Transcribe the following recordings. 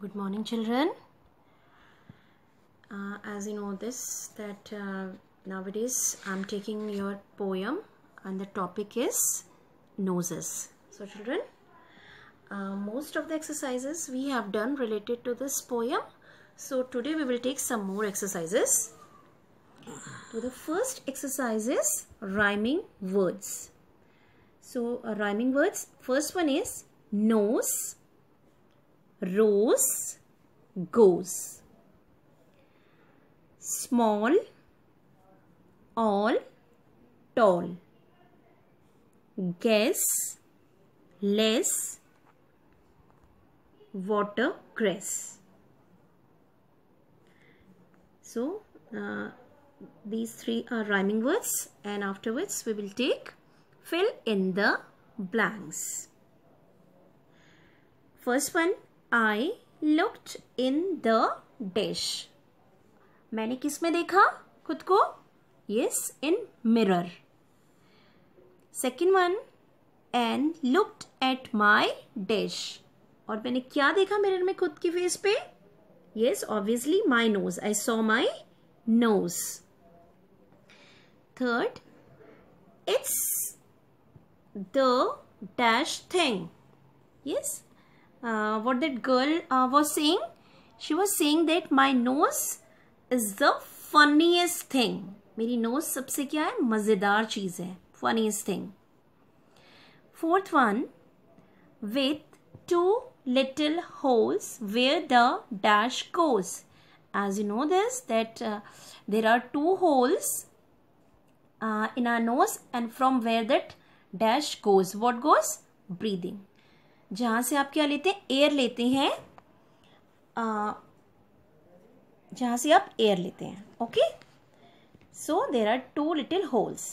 good morning children uh, as you know this that uh, nowadays I'm taking your poem and the topic is noses so children uh, most of the exercises we have done related to this poem so today we will take some more exercises so the first exercise is rhyming words so uh, rhyming words first one is nose rose goes. Small, all, tall. Guess, less, Water cress. So, uh, these three are rhyming words and afterwards we will take fill in the blanks. First one I looked in the dish. मैंने किस में देखा खुद को Yes, in mirror. Second one, and looked at my dish. और मैंने क्या देखा मिरर में खुद की फेस पे yes obviously my nose i saw my nose third it's the dash thing yes uh, what that girl uh, was saying? She was saying that my nose is the funniest thing. My nose, सबसे क्या है मज़ेदार funniest thing. Fourth one, with two little holes where the dash goes. As you know this, that uh, there are two holes uh, in our nose and from where that dash goes. What goes? Breathing. जहाँ से आप क्या लेते हैं air लेते हैं जहाँ से आप एयर लेते हैं okay so there are two little holes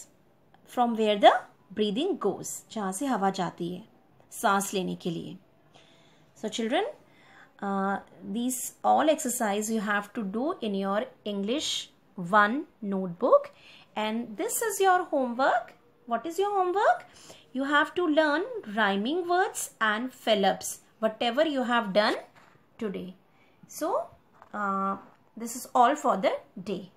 from where the breathing goes जहाँ से हवा जाती है सांस लेने के लिए so children this all exercise you have to do in your English one notebook and this is your homework What is your homework? You have to learn rhyming words and fill-ups. Whatever you have done today. So, uh, this is all for the day.